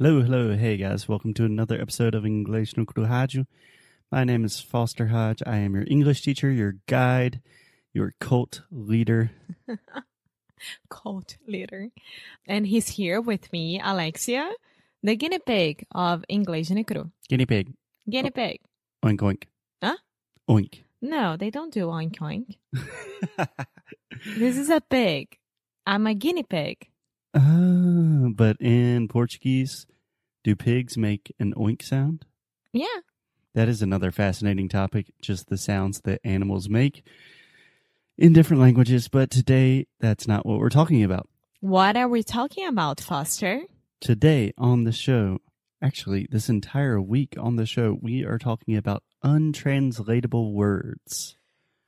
Hello, hello, hey guys, welcome to another episode of English no Rádio. My name is Foster Hodge. I am your English teacher, your guide, your cult leader. cult leader. And he's here with me, Alexia, the guinea pig of English no Cru. Guinea pig. Guinea pig. oink oink. Huh? Oink. No, they don't do oink oink. this is a pig. I'm a guinea pig. Ah, but in Portuguese, do pigs make an oink sound? Yeah. That is another fascinating topic, just the sounds that animals make in different languages. But today, that's not what we're talking about. What are we talking about, Foster? Today on the show, actually, this entire week on the show, we are talking about untranslatable words.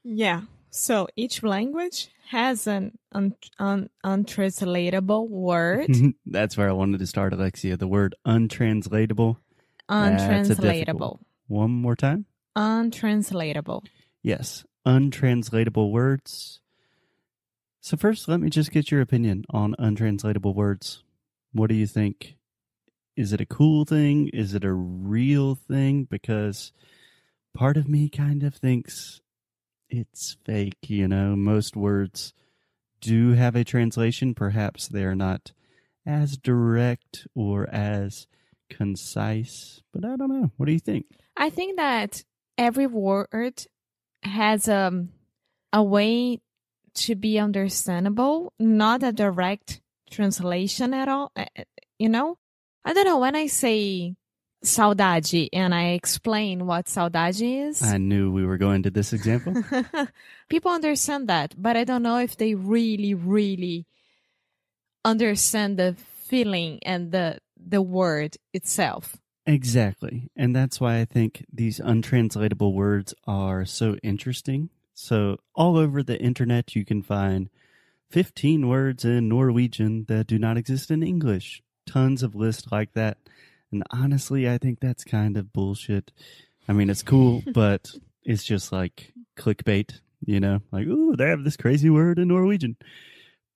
Yeah. So each language has an un- un- untranslatable word. That's where I wanted to start, Alexia. The word untranslatable. Untranslatable. One more time. Untranslatable. Yes, untranslatable words. So, first, let me just get your opinion on untranslatable words. What do you think? Is it a cool thing? Is it a real thing? Because part of me kind of thinks it's fake, you know. Most words do have a translation. Perhaps they're not as direct or as concise, but I don't know. What do you think? I think that every word has um, a way to be understandable, not a direct translation at all. Eh, eh, you know, I don't know. When I say saudade and I explain what saudade is. I knew we were going to this example. People understand that, but I don't know if they really, really understand the feeling and the the word itself. Exactly. And that's why I think these untranslatable words are so interesting. So all over the internet you can find 15 words in Norwegian that do not exist in English. Tons of lists like that and honestly, I think that's kind of bullshit. I mean, it's cool, but it's just like clickbait, you know? Like, ooh, they have this crazy word in Norwegian.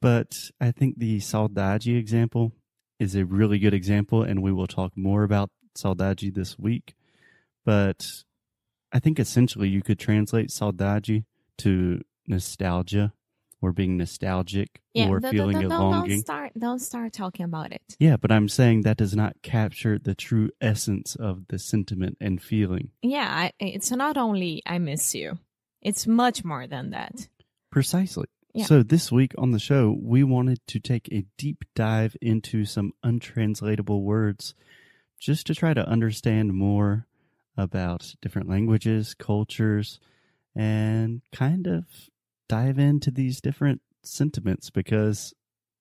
But I think the Saldaji example is a really good example, and we will talk more about Saldaji this week. But I think essentially you could translate Saldaji to nostalgia or being nostalgic yeah, or no, feeling no, no, a longing. Don't start, don't start talking about it. Yeah, but I'm saying that does not capture the true essence of the sentiment and feeling. Yeah, I, it's not only I miss you, it's much more than that. Precisely. Yeah. So, this week on the show, we wanted to take a deep dive into some untranslatable words just to try to understand more about different languages, cultures, and kind of dive into these different sentiments because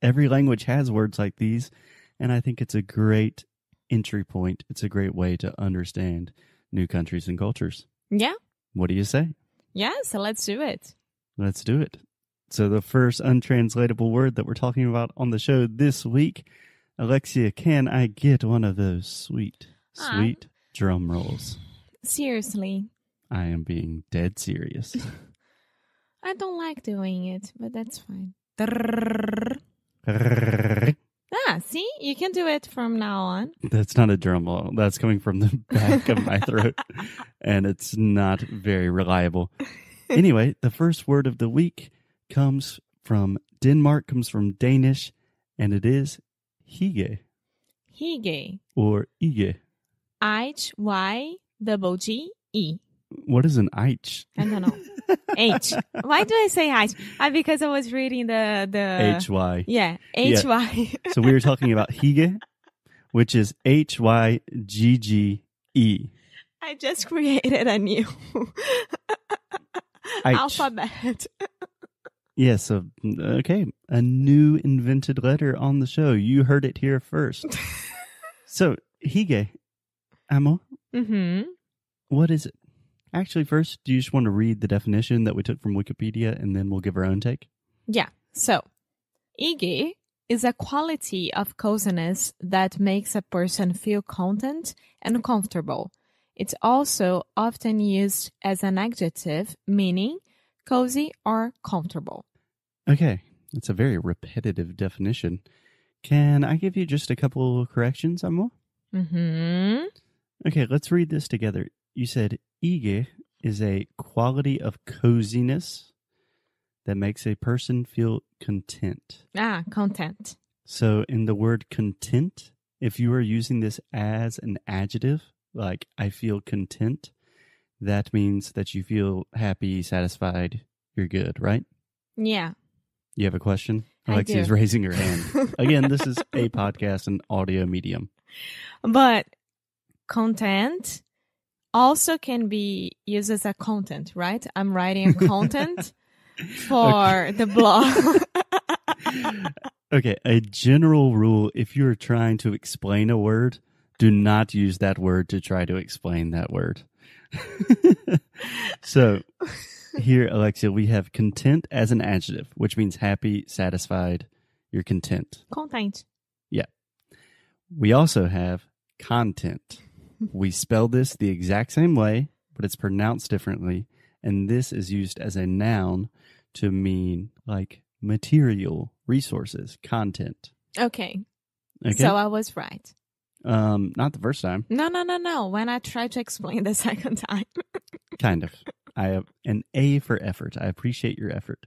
every language has words like these. And I think it's a great entry point. It's a great way to understand new countries and cultures. Yeah. What do you say? Yeah, so let's do it. Let's do it. So, the first untranslatable word that we're talking about on the show this week, Alexia, can I get one of those sweet, ah. sweet drum rolls? Seriously. I am being dead serious. I don't like doing it, but that's fine. Ah, see, you can do it from now on. That's not a drum roll. That's coming from the back of my throat, and it's not very reliable. Anyway, the first word of the week comes from Denmark, comes from Danish, and it is hige. Hige. Or ige. H Y double G E. What is an H? I don't know. H. Why do I say H? Ah, because I was reading the the H Y. Yeah, H Y. Yeah. so we were talking about Hige, which is H Y G G E. I just created a new alphabet. Yes, yeah, so, okay, a new invented letter on the show. You heard it here first. so, hige, amo. Mm-hmm. What is it? Actually, first, do you just want to read the definition that we took from Wikipedia and then we'll give our own take? Yeah. So, Iggy is a quality of coziness that makes a person feel content and comfortable. It's also often used as an adjective meaning cozy or comfortable. Okay, it's a very repetitive definition. Can I give you just a couple corrections, Amo? Mm-hmm. Okay, let's read this together you said ige is a quality of coziness that makes a person feel content. Ah, content. So in the word content, if you are using this as an adjective, like I feel content, that means that you feel happy, satisfied, you're good, right? Yeah. You have a question? Alexia is raising her hand. Again, this is a podcast, and audio medium. But content also can be used as a content, right? I'm writing content for the blog. okay, a general rule if you're trying to explain a word, do not use that word to try to explain that word. so here, Alexia, we have content as an adjective, which means happy, satisfied, you're content. Content. Yeah. We also have content we spell this the exact same way, but it's pronounced differently. And this is used as a noun to mean like material, resources, content. Okay. okay? So I was right. Um, not the first time. No, no, no, no. When I tried to explain the second time. kind of. I have an A for effort. I appreciate your effort.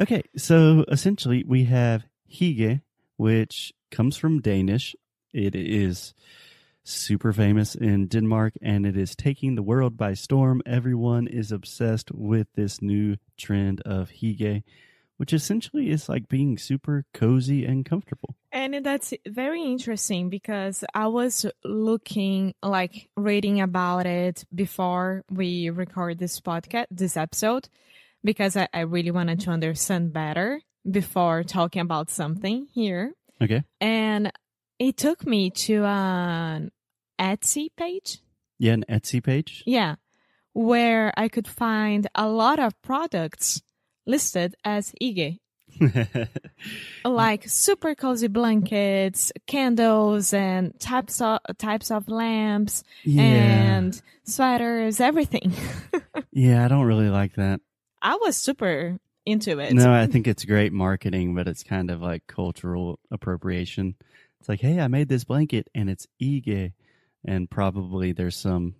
Okay, so essentially we have hige, which comes from Danish. It is super famous in Denmark and it is taking the world by storm. Everyone is obsessed with this new trend of hige, which essentially is like being super cozy and comfortable. And that's very interesting because I was looking like reading about it before we record this podcast, this episode, because I, I really wanted to understand better before talking about something here. Okay. And it took me to an Etsy page. Yeah, an Etsy page. Yeah, where I could find a lot of products listed as IG. like super cozy blankets, candles, and types of types of lamps yeah. and sweaters, everything. yeah, I don't really like that. I was super into it. No, I think it's great marketing, but it's kind of like cultural appropriation. It's like, hey, I made this blanket and it's Ige and probably there's some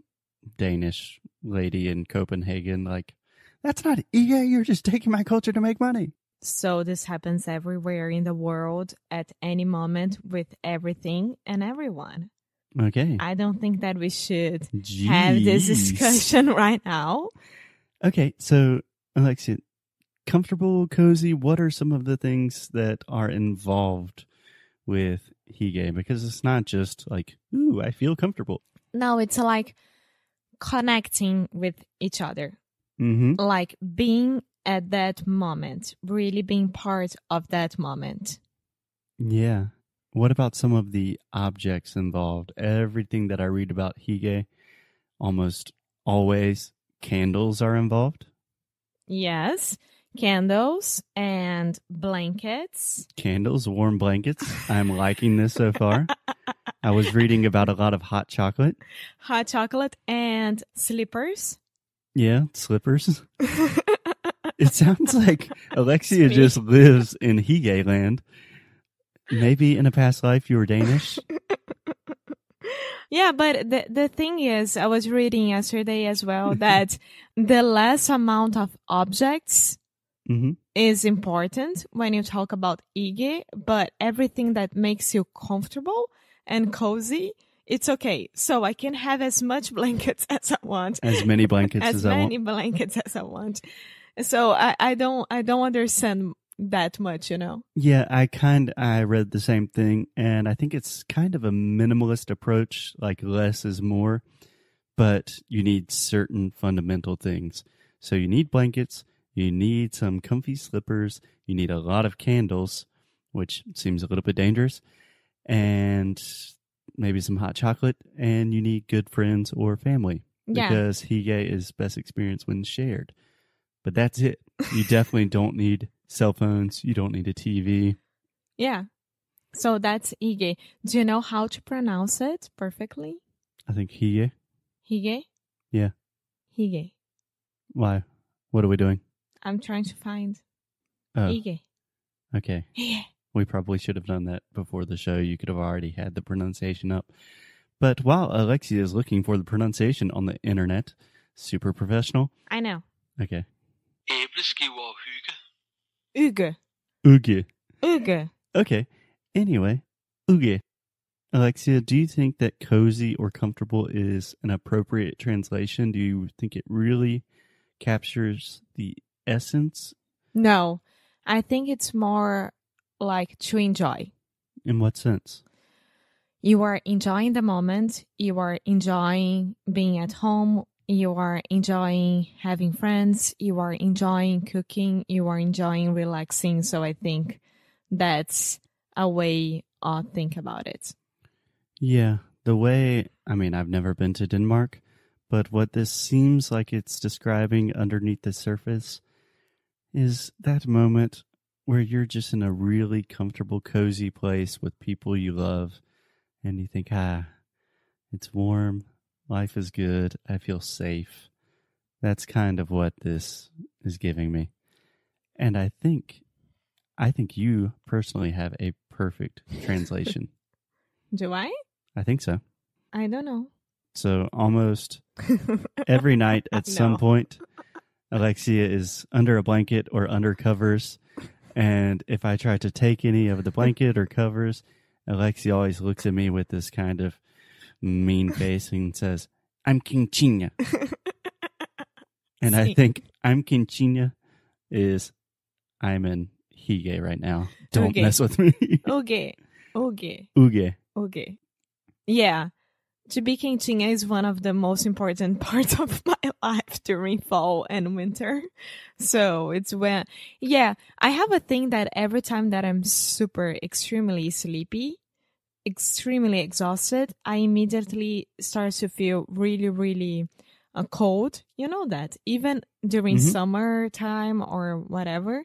Danish lady in Copenhagen like that's not EA you're just taking my culture to make money. So this happens everywhere in the world at any moment with everything and everyone. Okay. I don't think that we should Jeez. have this discussion right now. Okay, so Alexia, comfortable, cozy, what are some of the things that are involved with Hige because it's not just like, ooh, I feel comfortable. No, it's like connecting with each other. Mm-hmm. Like being at that moment, really being part of that moment. Yeah. What about some of the objects involved? Everything that I read about Hige, almost always candles are involved. Yes candles and blankets. Candles, warm blankets. I'm liking this so far. I was reading about a lot of hot chocolate. Hot chocolate and slippers. Yeah, slippers. it sounds like Alexia just lives in Hige land. Maybe in a past life you were Danish. Yeah, but the the thing is, I was reading yesterday as well that the less amount of objects mm-hmm. is important when you talk about Iggy, but everything that makes you comfortable and cozy, it's okay. So I can have as much blankets as I want. As many blankets as, as many blankets as I want. So I, I don't I don't understand that much, you know. Yeah, I kind I read the same thing and I think it's kind of a minimalist approach, like less is more, but you need certain fundamental things. So you need blankets, you need some comfy slippers. You need a lot of candles, which seems a little bit dangerous, and maybe some hot chocolate. And you need good friends or family yeah. because hige is best experience when shared. But that's it. You definitely don't need cell phones. You don't need a TV. Yeah. So that's hige. Do you know how to pronounce it perfectly? I think hige. Hige? Yeah. Hige. Why? What are we doing? I'm trying to find oh. Ige. Okay. We probably should have done that before the show. You could have already had the pronunciation up. But while Alexia is looking for the pronunciation on the internet, super professional. I know. Okay. hygge. Uge. Uge. Uge. Okay. Anyway, uge. Alexia, do you think that cozy or comfortable is an appropriate translation? Do you think it really captures the essence? No, I think it's more like to enjoy. In what sense? You are enjoying the moment, you are enjoying being at home, you are enjoying having friends, you are enjoying cooking, you are enjoying relaxing. So I think that's a way I think about it. Yeah, the way I mean, I've never been to Denmark, but what this seems like it's describing underneath the surface is that moment where you're just in a really comfortable, cozy place with people you love, and you think, ah, it's warm, life is good, I feel safe. That's kind of what this is giving me. And I think, I think you personally have a perfect translation. Do I? I think so. I don't know. So almost every night at no. some point, Alexia is under a blanket or under covers. And if I try to take any of the blanket or covers, Alexia always looks at me with this kind of mean face and says, I'm Quinchina. and I think I'm Quinchina is I'm in Hige right now. Don't mess with me. Okay. Okay. Uge. Okay. Yeah. To be quentinha is one of the most important parts of my life during fall and winter. So it's when, yeah, I have a thing that every time that I'm super extremely sleepy, extremely exhausted, I immediately start to feel really, really uh, cold. You know that even during mm-hmm. or whatever.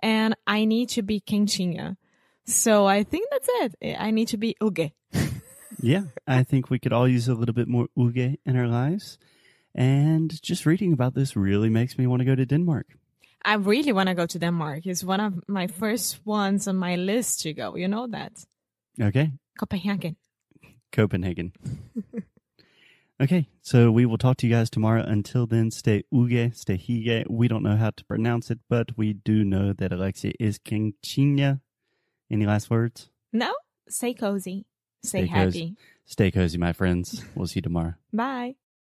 And I need to be quentinha. So I think that's it. I need to be okay yeah, I think we could all use a little bit more uge in our lives. And just reading about this really makes me want to go to Denmark. I really want to go to Denmark. It's one of my first ones on my list to go. You know that. Okay. Copenhagen. Copenhagen. okay, so we will talk to you guys tomorrow. Until then, stay uge, stay hige. We don't know how to pronounce it, but we do know that Alexia is Kingchinya. Any last words? No, stay cozy. Stay, Stay happy. Cozy. Stay cozy, my friends. We'll see you tomorrow. Bye.